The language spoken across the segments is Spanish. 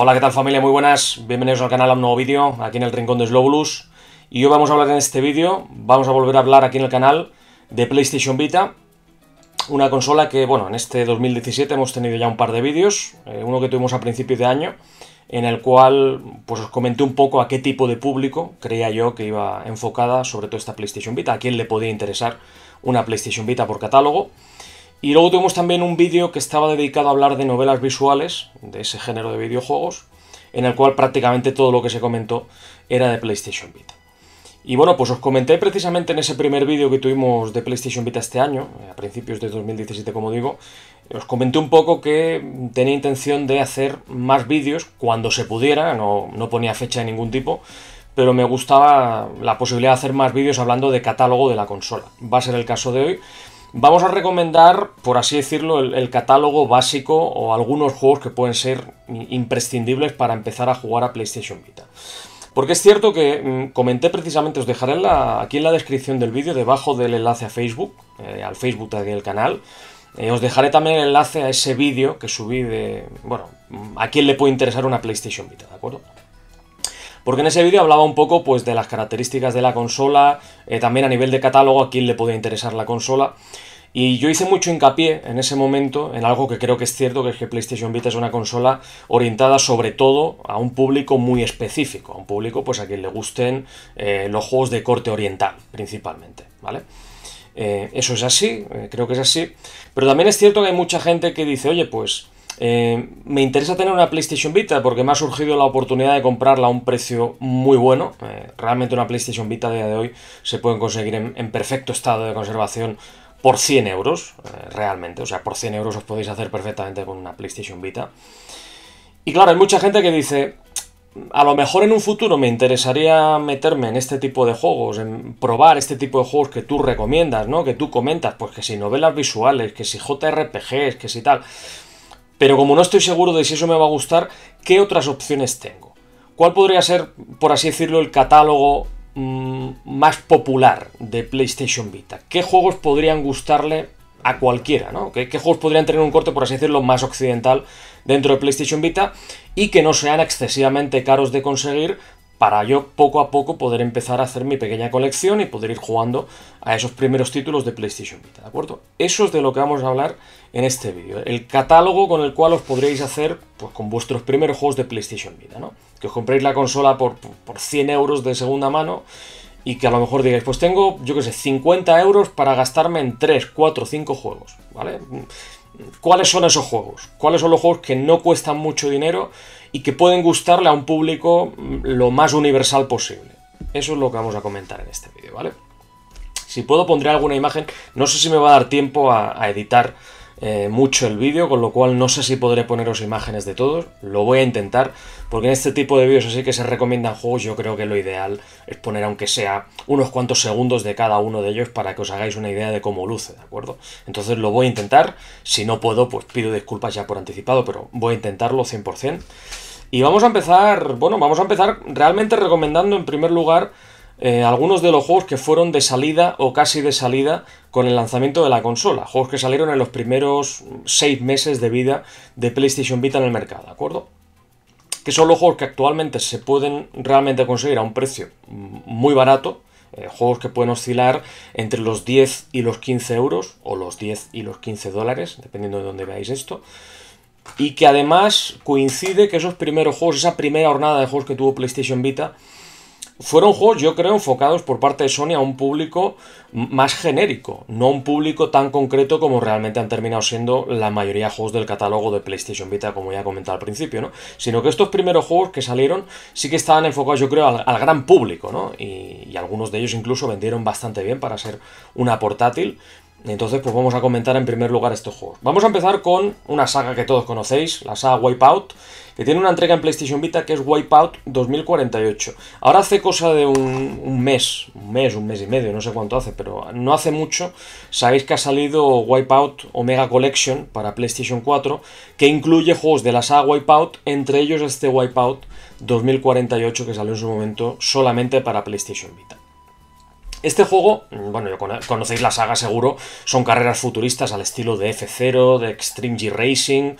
Hola, ¿qué tal familia? Muy buenas, bienvenidos al canal a un nuevo vídeo, aquí en el Rincón de Slow Blues Y hoy vamos a hablar en este vídeo, vamos a volver a hablar aquí en el canal de PlayStation Vita, una consola que, bueno, en este 2017 hemos tenido ya un par de vídeos, eh, uno que tuvimos a principios de año, en el cual pues os comenté un poco a qué tipo de público creía yo que iba enfocada sobre todo esta PlayStation Vita, a quién le podía interesar una PlayStation Vita por catálogo. Y luego tuvimos también un vídeo que estaba dedicado a hablar de novelas visuales, de ese género de videojuegos, en el cual prácticamente todo lo que se comentó era de PlayStation Vita. Y bueno, pues os comenté precisamente en ese primer vídeo que tuvimos de PlayStation Vita este año, a principios de 2017 como digo, os comenté un poco que tenía intención de hacer más vídeos cuando se pudiera, no, no ponía fecha de ningún tipo, pero me gustaba la posibilidad de hacer más vídeos hablando de catálogo de la consola. Va a ser el caso de hoy. Vamos a recomendar, por así decirlo, el, catálogo básico o algunos juegos que pueden ser imprescindibles para empezar a jugar a PlayStation Vita. Porque es cierto que mm, comenté precisamente, os dejaré la, aquí en la descripción del vídeo, debajo del enlace a Facebook, eh, al Facebook del canal, eh, os dejaré también el enlace a ese vídeo que subí de, bueno, mm, a quién le puede interesar una PlayStation Vita, ¿de acuerdo? Porque en ese vídeo hablaba un poco pues, de las características de la consola, eh, también a nivel de catálogo, a quién le podía interesar la consola. Y yo hice mucho hincapié en ese momento en algo que creo que es cierto, que es que PlayStation Vita es una consola orientada sobre todo a un público muy específico, a un público pues a quien le gusten eh, los juegos de corte oriental principalmente, ¿vale? Eh, eso es así, creo que es así. Pero también es cierto que hay mucha gente que dice, oye, pues eh, me interesa tener una PlayStation Vita porque me ha surgido la oportunidad de comprarla a un precio muy bueno. Eh, realmente una PlayStation Vita a día de hoy se pueden conseguir en, perfecto estado de conservación por 100 euros, eh, realmente. O sea, por 100 euros os podéis hacer perfectamente con una PlayStation Vita. Y claro, hay mucha gente que dice, a lo mejor en un futuro me interesaría meterme en este tipo de juegos, en probar este tipo de juegos que tú recomiendas, ¿no? Que tú comentas, pues que si novelas visuales, que si JRPGs, que si tal. Pero como no estoy seguro de si eso me va a gustar, ¿qué otras opciones tengo? ¿Cuál podría ser, por así decirlo, el catálogo mm, más popular de PlayStation Vita? ¿Qué juegos podrían gustarle a cualquiera, ¿no? ¿Qué, ¿Qué, juegos podrían tener un corte, por así decirlo, más occidental dentro de PlayStation Vita y que no sean excesivamente caros de conseguir para yo poco a poco poder empezar a hacer mi pequeña colección y poder ir jugando a esos primeros títulos de PlayStation Vita, ¿de acuerdo? Eso es de lo que vamos a hablar en este vídeo, ¿eh? el catálogo con el cual os podréis hacer pues, con vuestros primeros juegos de PlayStation Vita, ¿no? Que os compréis la consola por, 100 euros de segunda mano y que a lo mejor digáis, pues tengo, yo qué sé, 50 euros para gastarme en 3, 4, 5 juegos, ¿vale? ¿Cuáles son esos juegos? ¿Cuáles son los juegos que no cuestan mucho dinero? y que pueden gustarle a un público mm, lo más universal posible. Eso es lo que vamos a comentar en este vídeo, ¿vale? Si puedo pondré alguna imagen, no sé si me va a dar tiempo a, editar eh, mucho el vídeo, con lo cual no sé si podré poneros imágenes de todos, lo voy a intentar, porque en este tipo de vídeos así que se recomiendan juegos, yo creo que lo ideal es poner aunque sea unos cuantos segundos de cada uno de ellos para que os hagáis una idea de cómo luce, ¿de acuerdo? Entonces lo voy a intentar, si no puedo pues pido disculpas ya por anticipado, pero voy a intentarlo 100%. Y vamos a empezar, bueno, vamos a empezar realmente recomendando en primer lugar eh, algunos de los juegos que fueron de salida o casi de salida con el lanzamiento de la consola, juegos que salieron en los primeros 6 meses de vida de PlayStation Vita en el mercado, ¿de acuerdo? Que son los juegos que actualmente se pueden realmente conseguir a un precio muy barato, eh, juegos que pueden oscilar entre los 10 y los 15 euros, o los 10 y los 15 dólares, dependiendo de dónde veáis esto y que además coincide que esos primeros juegos, esa primera jornada de juegos que tuvo PlayStation Vita, fueron juegos, yo creo, enfocados por parte de Sony a un público más genérico, no un público tan concreto como realmente han terminado siendo la mayoría de juegos del catálogo de PlayStation Vita, como ya comenté al principio, ¿no? Sino que estos primeros juegos que salieron sí que estaban enfocados, yo creo, al, gran público, ¿no? Y, y algunos de ellos incluso vendieron bastante bien para ser una portátil. Entonces, pues vamos a comentar en primer lugar estos juegos. Vamos a empezar con una saga que todos conocéis, la saga Wipeout, que tiene una entrega en PlayStation Vita que es Wipeout 2048. Ahora hace cosa de un, un mes, un mes, un mes y medio, no sé cuánto hace, pero no hace mucho, sabéis que ha salido Wipeout Omega Collection para PlayStation 4, que incluye juegos de la saga Wipeout, entre ellos este Wipeout 2048 que salió en su momento solamente para PlayStation Vita. Este juego, mm, bueno, conocéis la saga seguro, son carreras futuristas al estilo de F0, de Extreme G Racing,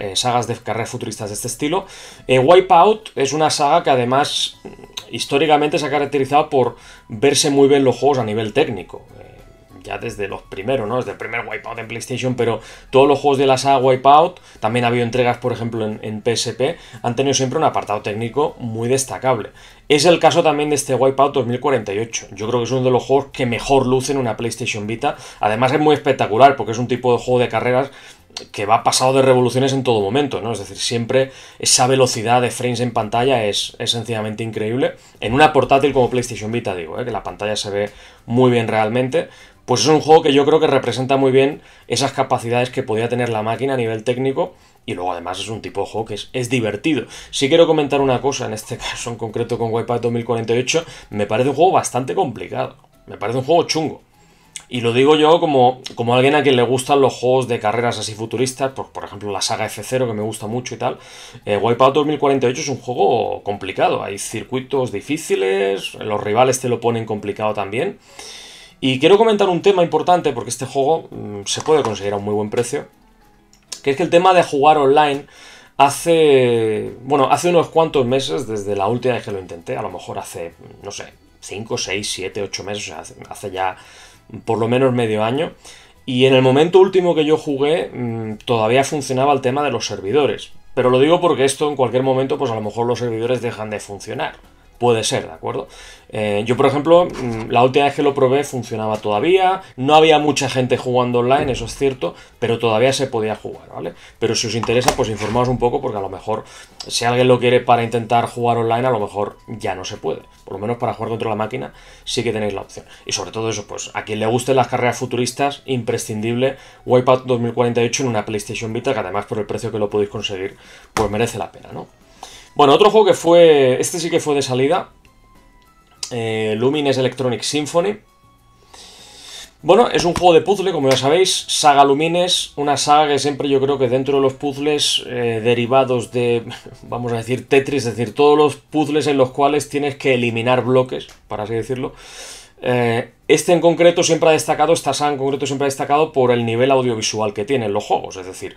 eh, sagas de carreras futuristas de este estilo. Eh, Wipeout es una saga que además mm, históricamente se ha caracterizado por verse muy bien los juegos a nivel técnico. Eh, ya desde los primeros, ¿no? Desde el primer Wipeout en PlayStation, pero todos los juegos de la saga Wipeout también ha habido entregas, por ejemplo, en, PSP, han tenido siempre un apartado técnico muy destacable. Es el caso también de este Wipeout 2048. Yo creo que es uno de los juegos que mejor luce en una PlayStation Vita. Además es muy espectacular porque es un tipo de juego de carreras que va pasado de revoluciones en todo momento, ¿no? Es decir, siempre esa velocidad de frames en pantalla es, sencillamente increíble. En una portátil como PlayStation Vita, digo, ¿eh? que la pantalla se ve muy bien realmente, pues es un juego que yo creo que representa muy bien esas capacidades que podía tener la máquina a nivel técnico y luego además es un tipo de juego que es, divertido. Si quiero comentar una cosa, en este caso en concreto con Wipeout 2048, me parece un juego bastante complicado, me parece un juego chungo. Y lo digo yo como, como alguien a quien le gustan los juegos de carreras así futuristas, por, por ejemplo la saga F0 que me gusta mucho y tal. Eh, Wipeout 2048 es un juego complicado, hay circuitos difíciles, los rivales te lo ponen complicado también. Y quiero comentar un tema importante porque este juego mm, se puede conseguir a un muy buen precio, que es que el tema de jugar online hace, bueno, hace unos cuantos meses, desde la última vez que lo intenté, a lo mejor hace, no sé, 5, 6, 7, 8 meses, hace, ya por lo menos medio año. Y en el momento último que yo jugué, mm, todavía funcionaba el tema de los servidores. Pero lo digo porque esto en cualquier momento, pues a lo mejor los servidores dejan de funcionar. Puede ser, ¿de acuerdo? Eh, yo, por ejemplo, mm, la última vez que lo probé funcionaba todavía, no había mucha gente jugando online, eso es cierto, pero todavía se podía jugar, ¿vale? Pero si os interesa, pues informaos un poco, porque a lo mejor, si alguien lo quiere para intentar jugar online, a lo mejor ya no se puede. Por lo menos para jugar contra la máquina, sí que tenéis la opción. Y sobre todo eso, pues a quien le gusten las carreras futuristas, imprescindible Wipeout 2048 en una PlayStation Vita, que además por el precio que lo podéis conseguir, pues merece la pena, ¿no? Bueno, otro juego que fue. Este sí que fue de salida. Eh, Lumines Electronic Symphony. Bueno, es un juego de puzzle, como ya sabéis. Saga Lumines, una saga que siempre yo creo que dentro de los puzzles eh, derivados de, vamos a decir, Tetris, es decir, todos los puzzles en los cuales tienes que eliminar bloques, para así decirlo. Eh, este en concreto siempre ha destacado, esta saga en concreto siempre ha destacado por el nivel audiovisual que tienen los juegos, es decir,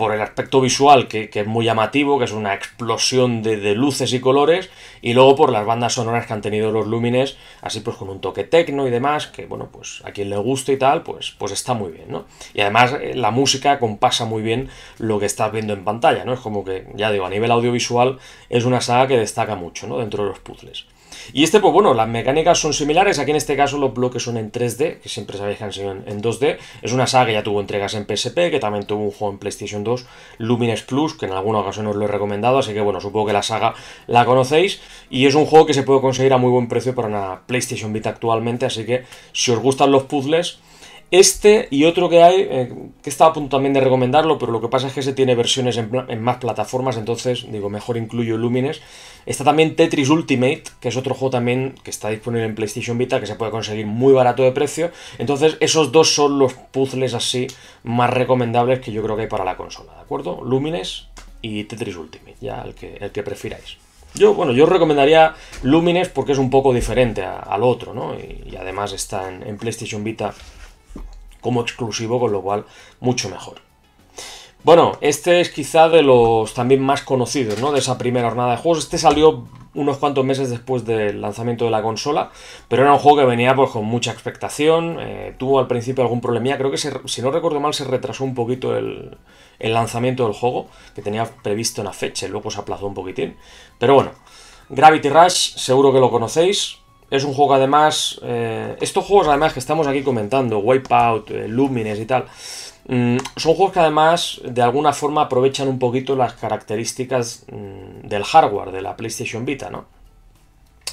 por el aspecto visual que, es muy llamativo, que es una explosión de, luces y colores, y luego por las bandas sonoras que han tenido los Lumines, así pues con un toque tecno y demás, que bueno, pues a quien le guste y tal, pues, pues está muy bien, ¿no? Y además eh, la música compasa muy bien lo que estás viendo en pantalla, ¿no? Es como que, ya digo, a nivel audiovisual es una saga que destaca mucho, ¿no? Dentro de los puzzles. Y este, pues bueno, las mecánicas son similares. Aquí en este caso los bloques son en 3D, que siempre sabéis que han sido en, 2D. Es una saga que ya tuvo entregas en PSP, que también tuvo un juego en PlayStation 2, Lumines Plus, que en alguna ocasión os lo he recomendado. Así que bueno, supongo que la saga la conocéis. Y es un juego que se puede conseguir a muy buen precio para una PlayStation Vita actualmente. Así que si os gustan los puzzles este y otro que hay, eh, que estaba a punto también de recomendarlo, pero lo que pasa es que se tiene versiones en, más plataformas, entonces digo, mejor incluyo Lumines. Está también Tetris Ultimate, que es otro juego también que está disponible en PlayStation Vita, que se puede conseguir muy barato de precio. Entonces, esos dos son los puzzles así más recomendables que yo creo que hay para la consola, ¿de acuerdo? Lumines y Tetris Ultimate, ya el que, el que prefiráis. Yo, bueno, yo recomendaría Lumines porque es un poco diferente al otro, ¿no? Y, además está en, en PlayStation Vita como exclusivo, con lo cual mucho mejor. Bueno, este es quizá de los también más conocidos, ¿no? De esa primera jornada de juegos. Este salió unos cuantos meses después del lanzamiento de la consola, pero era un juego que venía pues, con mucha expectación, eh, tuvo al principio algún problemilla, creo que si no recuerdo mal se retrasó un poquito el, lanzamiento del juego, que tenía previsto una fecha, y luego se aplazó un poquitín, pero bueno, Gravity Rush seguro que lo conocéis, es un juego además, eh, estos juegos además que estamos aquí comentando, Wipeout, eh, Lumines y tal, mm, son juegos que además de alguna forma aprovechan un poquito las características mm, del hardware, de la PlayStation Vita, ¿no?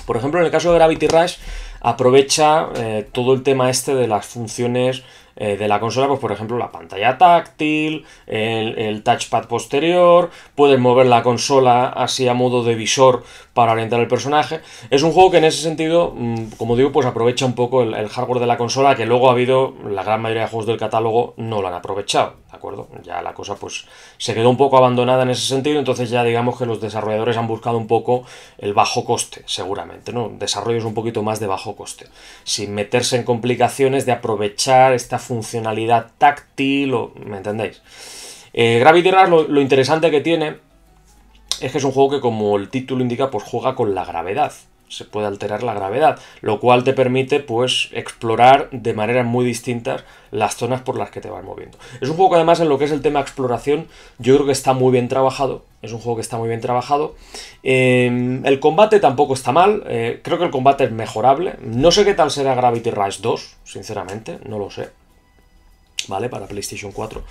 Por ejemplo, en el caso de Gravity Rush aprovecha eh, todo el tema este de las funciones eh, de la consola, pues por ejemplo la pantalla táctil, el, touchpad posterior, puedes mover la consola así a modo de visor para orientar el personaje. Es un juego que en ese sentido, mm, como digo, pues aprovecha un poco el, hardware de la consola, que luego ha habido, la gran mayoría de juegos del catálogo no lo han aprovechado, ¿de acuerdo? Ya la cosa pues se quedó un poco abandonada en ese sentido, entonces ya digamos que los desarrolladores han buscado un poco el bajo coste, seguramente, ¿no? Desarrollos un poquito más de bajo coste, sin meterse en complicaciones de aprovechar esta funcionalidad táctil, o, ¿me entendéis? Eh, Gravity Rush lo, interesante que tiene es que es un juego que como el título indica, pues juega con la gravedad se puede alterar la gravedad, lo cual te permite pues explorar de maneras muy distintas las zonas por las que te vas moviendo. Es un juego que además en lo que es el tema exploración yo creo que está muy bien trabajado, es un juego que está muy bien trabajado. Em, el combate tampoco está mal, eh, creo que el combate es mejorable, no sé qué tal será Gravity Rush 2, sinceramente, no lo sé. ¿vale? Para PlayStation 4.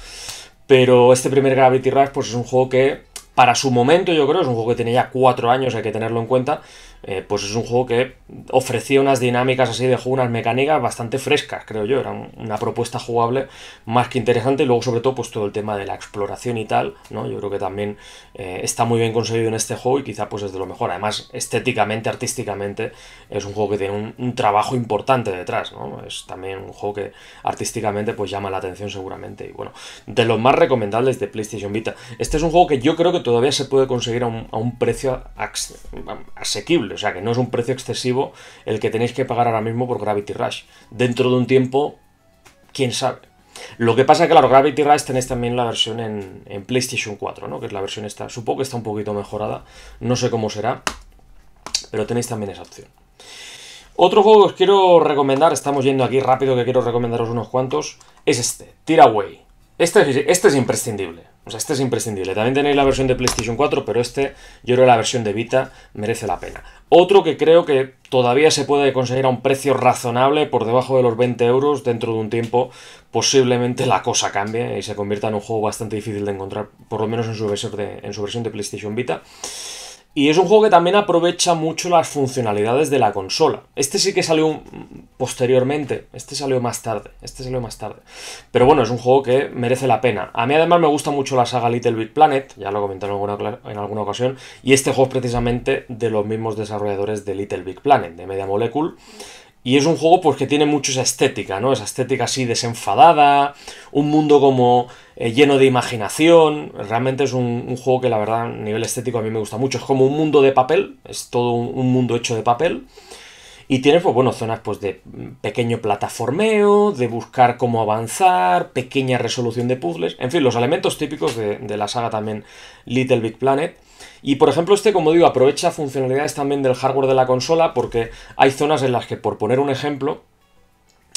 Pero este primer Gravity Rush, pues es un juego que, para su momento, yo creo, es un juego que tenía ya 4 años, hay que tenerlo en cuenta, eh, pues es un juego que ofrecía unas dinámicas así de juego, unas mecánicas bastante frescas, creo yo. Era una propuesta jugable más que interesante. Y luego, sobre todo, pues todo el tema de la exploración y tal, ¿no? Yo creo que también eh, está muy bien conseguido en este juego y quizá pues es de lo mejor. Además, estéticamente, artísticamente, es un juego que tiene un, trabajo importante detrás, ¿no? Es también un juego que artísticamente pues llama la atención seguramente. Y bueno, de los más recomendables de PlayStation Vita. Este es un juego que yo creo que todavía se puede conseguir a un precio asequible. O sea que no es un precio excesivo el que tenéis que pagar ahora mismo por Gravity Rush. Dentro de un tiempo, quién sabe. Lo que pasa es que, claro, Gravity Rush tenéis también la versión en, PlayStation 4, ¿no? Que es la versión esta. Supongo que está un poquito mejorada. No sé cómo será. Pero tenéis también esa opción. Otro juego que os quiero recomendar, estamos yendo aquí rápido que quiero recomendaros unos cuantos, es este, Tiraway. Este, es imprescindible. O sea, este es imprescindible. También tenéis la versión de PlayStation 4, pero este, yo creo que la versión de Vita merece la pena. Otro que creo que todavía se puede conseguir a un precio razonable, por debajo de los 20 euros, dentro de un tiempo posiblemente la cosa cambie y se convierta en un juego bastante difícil de encontrar, por lo menos en su versión de, en su versión de PlayStation Vita. Y es un juego que también aprovecha mucho las funcionalidades de la consola. Este sí que salió posteriormente, este salió más tarde, este salió más tarde. Pero bueno, es un juego que merece la pena. A mí además me gusta mucho la saga Little Big Planet, ya lo comenté en alguna, en alguna ocasión, y este juego es precisamente de los mismos desarrolladores de Little Big Planet, de Media Molecule. Y es un juego porque que tiene mucho esa estética, ¿no? Esa estética así desenfadada, un mundo como eh, lleno de imaginación. Realmente es un, juego que la verdad a nivel estético a mí me gusta mucho. Es como un mundo de papel, es todo un, mundo hecho de papel. Y tiene pues bueno, zonas pues, de pequeño plataformeo, de buscar cómo avanzar, pequeña resolución de puzzles, en fin, los elementos típicos de la saga también Little Big Planet. Y por ejemplo este, como digo, aprovecha funcionalidades también del hardware de la consola porque hay zonas en las que, por poner un ejemplo,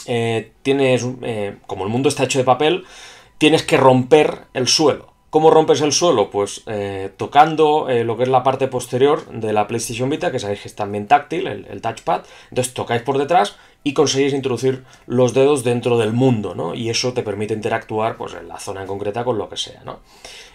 eh, tienes, eh, como el mundo está hecho de papel, tienes que romper el suelo. ¿Cómo rompes el suelo? Pues eh, tocando lo que es la parte posterior de la PlayStation Vita, que sabéis que es también táctil, el, touchpad. Entonces tocáis por detrás y conseguís introducir los dedos dentro del mundo, ¿no? Y eso te permite interactuar, pues en la zona en concreta con lo que sea, ¿no?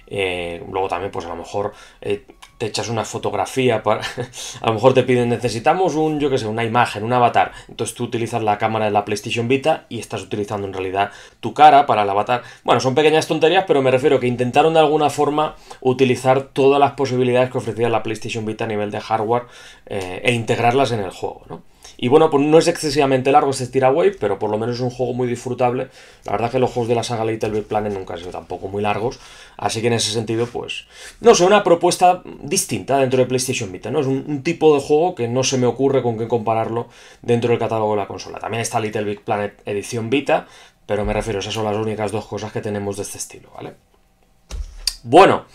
Eh, luego también, pues a lo mejor eh, te echas una fotografía, para, a lo mejor te piden, necesitamos un, yo que sé, una imagen, un avatar. Entonces tú utilizas la cámara de la PlayStation Vita y estás utilizando en realidad tu cara para el avatar. Bueno, son pequeñas tonterías, pero me refiero que intentaron de alguna forma utilizar todas las posibilidades que ofrecía la PlayStation Vita a nivel de hardware eh, e integrarlas en el juego, ¿no? Y bueno, pues no es excesivamente largo este tiraway, pero por lo menos es un juego muy disfrutable. La verdad que los juegos de la saga Little Big Planet nunca han sido tampoco muy largos, así que en ese sentido, pues, no sé, una propuesta distinta dentro de PlayStation Vita, ¿no? Es un, un tipo de juego que no se me ocurre con qué compararlo dentro del catálogo de la consola. También está Little Big Planet edición Vita, pero me refiero, esas son las únicas dos cosas que tenemos de este estilo, ¿vale? Bueno,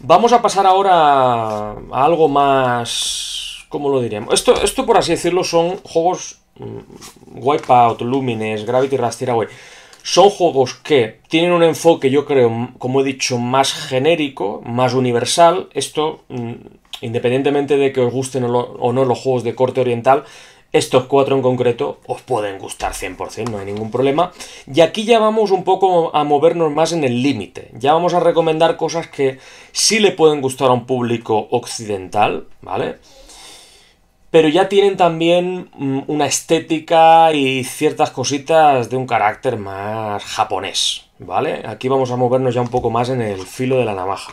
vamos a pasar ahora a algo más ¿Cómo lo diríamos? Esto, esto por así decirlo, son juegos mm, Wipeout, Lumines, Gravity Rush, Away. Son juegos que tienen un enfoque, yo creo, como he dicho, más genérico, más universal. Esto, mm, independientemente de que os gusten o, no los juegos de corte oriental, estos cuatro en concreto os pueden gustar 100%, no hay ningún problema. Y aquí ya vamos un poco a movernos más en el límite. Ya vamos a recomendar cosas que sí le pueden gustar a un público occidental, ¿vale? pero ya tienen también mm, una estética y ciertas cositas de un carácter más japonés, ¿vale? Aquí vamos a movernos ya un poco más en el filo de la navaja.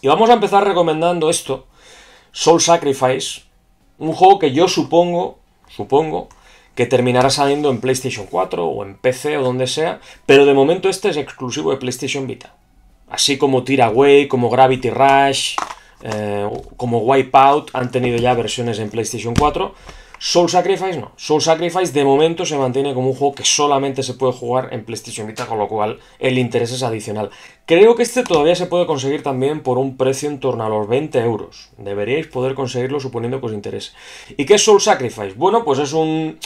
Y vamos a empezar recomendando esto, Soul Sacrifice, un juego que yo supongo, supongo, que terminará saliendo en PlayStation 4 o en PC o donde sea, pero de momento este es exclusivo de PlayStation Vita. Así como Tira Way, como Gravity Rush, eh, como Wipeout han tenido ya versiones en PlayStation 4. Soul Sacrifice no. Soul Sacrifice de momento se mantiene como un juego que solamente se puede jugar en PlayStation Vita, con lo cual el interés es adicional. Creo que este todavía se puede conseguir también por un precio en torno a los 20 euros. Deberíais poder conseguirlo suponiendo que os interese. ¿Y qué es Soul Sacrifice? Bueno, pues es un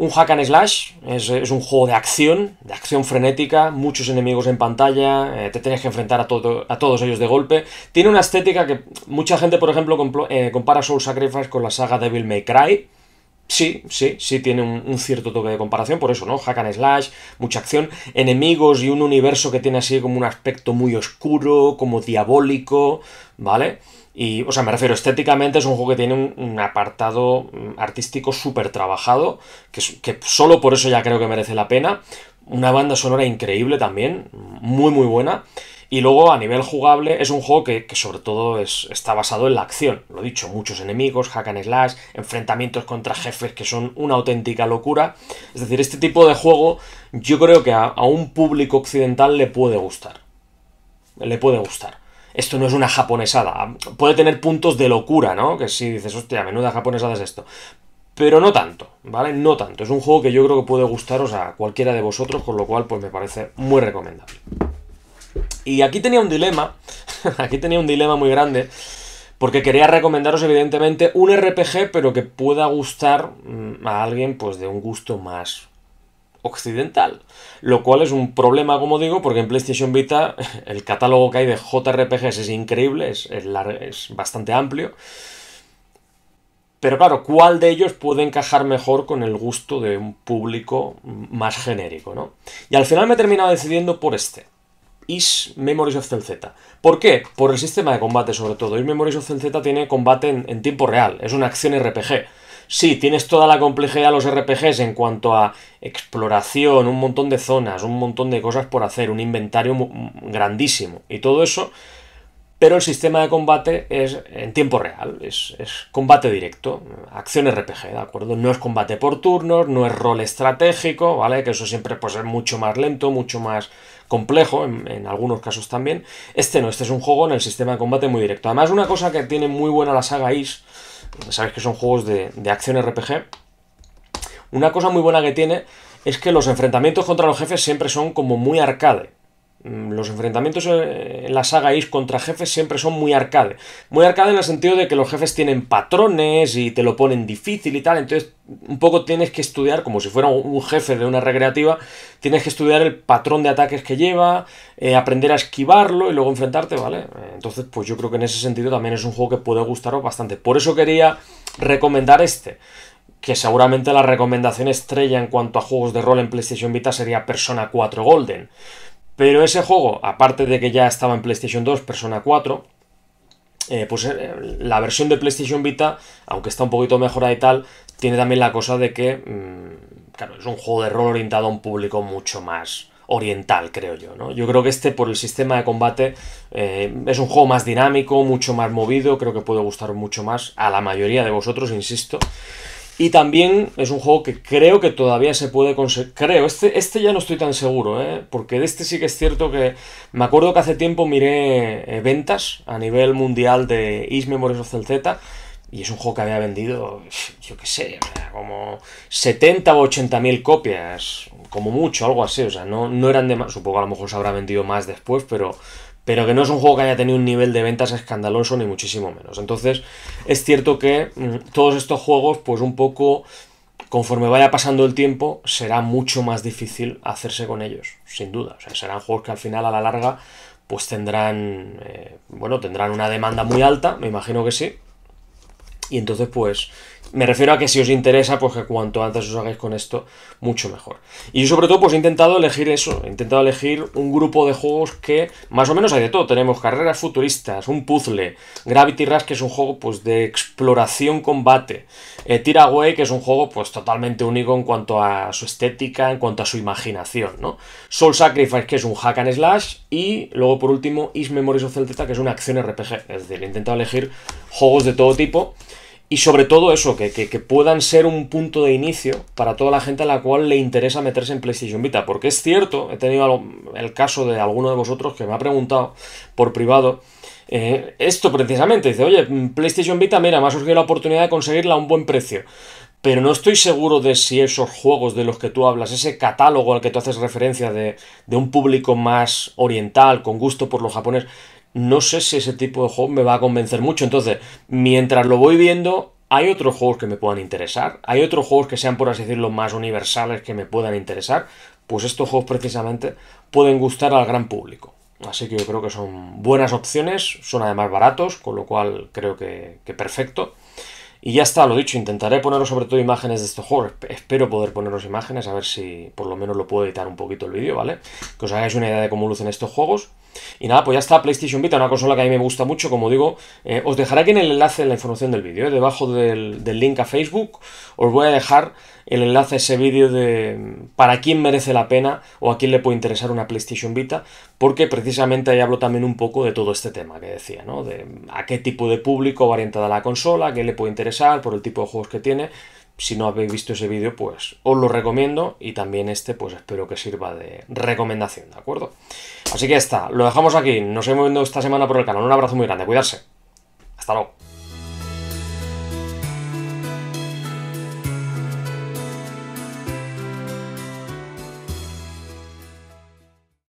un hack and slash es, un juego de acción, de acción frenética, muchos enemigos en pantalla, eh, te tienes que enfrentar a, todos ellos de golpe. Tiene una estética que mucha gente, por ejemplo, eh, compara Soul Sacrifice con la saga Devil May Cry. Sí, sí, sí tiene un, un, cierto toque de comparación, por eso, ¿no? Hack and slash, mucha acción, enemigos y un universo que tiene así como un aspecto muy oscuro, como diabólico, ¿vale? Y, o sea, me refiero, estéticamente es un juego que tiene un, apartado mm, artístico súper trabajado, que, que solo por eso ya creo que merece la pena. Una banda sonora increíble también, muy muy buena. Y luego a nivel jugable es un juego que, sobre todo es, está basado en la acción. Lo dicho, muchos enemigos, hack and slash, enfrentamientos contra jefes que son una auténtica locura. Es decir, este tipo de juego yo creo que a un público occidental le puede gustar. Le puede gustar esto no es una japonesada. Puede tener puntos de locura, ¿no? Que si dices, hostia, menuda japonesada es esto. Pero no tanto, ¿vale? No tanto. Es un juego que yo creo que puede gustaros a cualquiera de vosotros, con lo cual pues me parece muy recomendable. Y aquí tenía un dilema, aquí tenía un dilema muy grande, porque quería recomendaros evidentemente un RPG, pero que pueda gustar mm, a alguien pues de un gusto más, occidental. Lo cual es un problema, como digo, porque en PlayStation Vita el catálogo que hay de JRPGs es increíble, es, bastante amplio. Pero claro, ¿cuál de ellos puede encajar mejor con el gusto de un público más genérico, ¿no? Y al final me he terminado decidiendo por este. Is Memories of Z. ¿Por qué? Por el sistema de combate sobre todo. Is Memories of Z tiene combate en tiempo real, es una acción RPG. Sí, tienes toda la complejidad de los RPGs en cuanto a exploración, un montón de zonas, un montón de cosas por hacer, un inventario mm, grandísimo y todo eso, pero el sistema de combate es en tiempo real, es, combate directo, acción RPG, ¿de acuerdo? No es combate por turnos, no es rol estratégico, ¿vale? Que eso siempre puede es mucho más lento, mucho más complejo, en, en, algunos casos también. Este no, este es un juego en el sistema de combate muy directo. Además, una cosa que tiene muy buena la saga Is sabéis que son juegos de, de acción RPG. Una cosa muy buena que tiene es que los enfrentamientos contra los jefes siempre son como muy arcade. Mm, los enfrentamientos eh, en la saga Is contra jefes siempre son muy arcade. Muy arcade en el sentido de que los jefes tienen patrones y te lo ponen difícil y tal. Entonces, un poco tienes que estudiar, como si fuera un jefe de una recreativa, tienes que estudiar el patrón de ataques que lleva, eh, aprender a esquivarlo y luego enfrentarte, ¿vale? Entonces, pues yo creo que en ese sentido también es un juego que puede gustaros bastante. Por eso quería recomendar este que seguramente la recomendación estrella en cuanto a juegos de rol en PlayStation Vita sería Persona 4 Golden. Pero ese juego, aparte de que ya estaba en PlayStation 2, Persona 4, eh, pues eh, la versión de PlayStation Vita, aunque está un poquito mejorada y tal, tiene también la cosa de que, mm, claro, es un juego de rol orientado a un público mucho más oriental, creo yo, ¿no? Yo creo que este, por el sistema de combate, eh, es un juego más dinámico, mucho más movido, creo que puede gustar mucho más a la mayoría de vosotros, insisto. Y también es un juego que creo que todavía se puede conseguir. Creo, este, este ya no estoy tan seguro, ¿eh? porque de este sí que es cierto que me acuerdo que hace tiempo miré eh, ventas a nivel mundial de Is Memories of Z. y es un juego que había vendido, yo qué sé, como 70 o 80 mil copias, como mucho, algo así. O sea, no, no eran de más. Supongo que a lo mejor se habrá vendido más después, pero pero que no es un juego que haya tenido un nivel de ventas escandaloso ni muchísimo menos. Entonces, es cierto que mm, todos estos juegos, pues un poco, conforme vaya pasando el tiempo, será mucho más difícil hacerse con ellos, sin duda. O sea, serán juegos que al final, a la larga, pues tendrán, eh, bueno, tendrán una demanda muy alta, me imagino que sí. Y entonces, pues, me refiero a que si os interesa, pues que cuanto antes os hagáis con esto, mucho mejor. Y sobre todo, pues he intentado elegir eso, he intentado elegir un grupo de juegos que más o menos hay de todo. Tenemos carreras futuristas, un puzzle, Gravity Rush, que es un juego pues de exploración-combate, eh, Tiraway, que es un juego pues totalmente único en cuanto a su estética, en cuanto a su imaginación, ¿no? Soul Sacrifice, que es un hack and slash, y luego por último, Is Memories of Celteta, que es una acción RPG. Es decir, he intentado elegir juegos de todo tipo y sobre todo eso, que, puedan ser un punto de inicio para toda la gente a la cual le interesa meterse en PlayStation Vita. Porque es cierto, he tenido el caso de alguno de vosotros que me ha preguntado por privado eh, esto precisamente. Dice, oye, PlayStation Vita, mira, me ha surgido la oportunidad de conseguirla a un buen precio. Pero no estoy seguro de si esos juegos de los que tú hablas, ese catálogo al que tú haces referencia de, de un público más oriental, con gusto por los japoneses, no sé si ese tipo de juego me va a convencer mucho. Entonces, mientras lo voy viendo, hay otros juegos que me puedan interesar, hay otros juegos que sean, por así decirlo, más universales que me puedan interesar, pues estos juegos precisamente pueden gustar al gran público. Así que yo creo que son buenas opciones, son además baratos, con lo cual creo que, que perfecto. Y ya está, lo dicho, intentaré poneros sobre todo imágenes de estos juegos. Espero poder poneros imágenes, a ver si por lo menos lo puedo editar un poquito el vídeo, ¿vale? Que os hagáis una idea de cómo lucen estos juegos. Y nada, pues ya está, PlayStation Vita, una consola que a mí me gusta mucho, como digo, eh, os dejaré aquí en el enlace la información del vídeo, eh, debajo del, link a Facebook, os voy a dejar el enlace a ese vídeo de mm, para quién merece la pena o a quién le puede interesar una PlayStation Vita, porque precisamente ahí hablo también un poco de todo este tema que decía, ¿no? De mm, a qué tipo de público va orientada la consola, a quién le puede interesar por el tipo de juegos que tiene, si no habéis visto ese vídeo, pues os lo recomiendo y también este, pues espero que sirva de recomendación, ¿de acuerdo? Así que ya está, lo dejamos aquí, nos vemos esta semana por el canal, un abrazo muy grande, cuidarse, hasta luego.